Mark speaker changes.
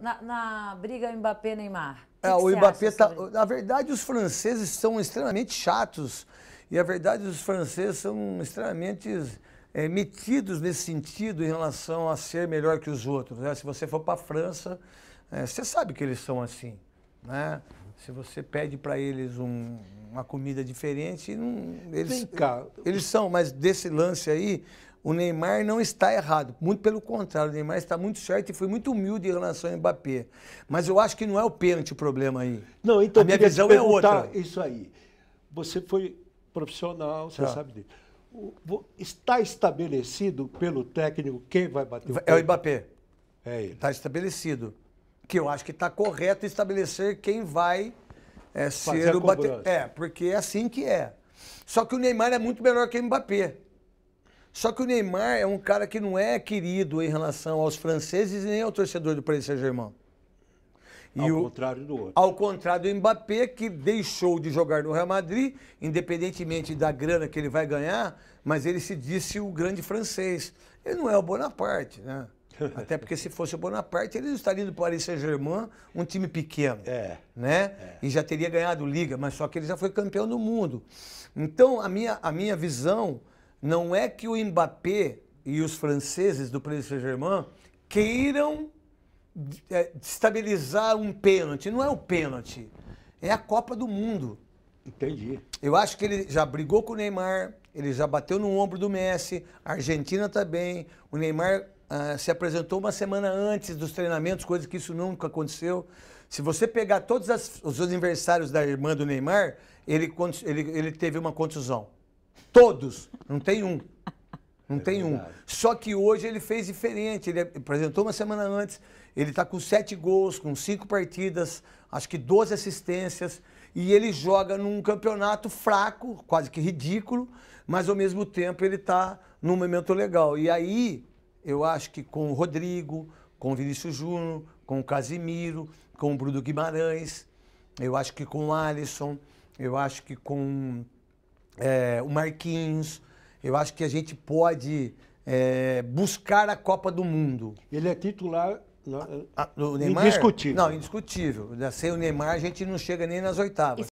Speaker 1: na, na briga Mbappé-Neymar? É, o Mbappé tá. Na verdade, os franceses são extremamente chatos. E a verdade, os franceses são extremamente é, metidos nesse sentido em relação a ser melhor que os outros. Né? Se você for para a França, é, você sabe que eles são assim. Né? Se você pede para eles um, uma comida diferente, não, eles, cá, eles são, mas desse lance aí, o Neymar não está errado. Muito pelo contrário, o Neymar está muito certo e foi muito humilde em relação ao Mbappé. Mas eu acho que não é o pênalti o problema aí. Não, então, a minha visão é outra. Isso aí. Você foi profissional, você tá. sabe disso. Está estabelecido pelo técnico quem vai bater o É o Mbappé. É ele. Está estabelecido. Que eu acho que está correto estabelecer quem vai é, ser o bater. É, porque é assim que é. Só que o Neymar é muito melhor que o Mbappé. Só que o Neymar é um cara que não é querido em relação aos franceses nem ao torcedor do Paris Saint-Germain. E ao o, contrário do outro. Ao contrário do Mbappé, que deixou de jogar no Real Madrid, independentemente da grana que ele vai ganhar, mas ele se disse o grande francês. Ele não é o Bonaparte, né? Até porque se fosse o Bonaparte, ele estaria no Paris Saint-Germain, um time pequeno, é, né? É. E já teria ganhado liga, mas só que ele já foi campeão do mundo. Então, a minha, a minha visão não é que o Mbappé e os franceses do Paris Saint-Germain queiram é, estabilizar um pênalti. Não é o pênalti, é a Copa do Mundo. Entendi. Eu acho que ele já brigou com o Neymar, ele já bateu no ombro do Messi, a Argentina também. Tá o Neymar ah, se apresentou uma semana antes dos treinamentos, coisa que isso nunca aconteceu. Se você pegar todos as, os adversários da irmã do Neymar, ele, ele, ele teve uma contusão. Todos. Não tem um. Não é tem verdade. um. Só que hoje ele fez diferente. Ele apresentou uma semana antes. Ele está com sete gols, com cinco partidas, acho que 12 assistências. E ele joga num campeonato fraco, quase que ridículo, mas ao mesmo tempo ele está num momento legal. E aí, eu acho que com o Rodrigo, com o Vinícius Júnior, com o Casimiro, com o Bruno Guimarães, eu acho que com o Alisson, eu acho que com é, o Marquinhos. Eu acho que a gente pode é, buscar a Copa do Mundo. Ele é titular a, né? a, ah, ah, Neymar, indiscutível. Não, indiscutível. Sem o Neymar, a gente não chega nem nas oitavas.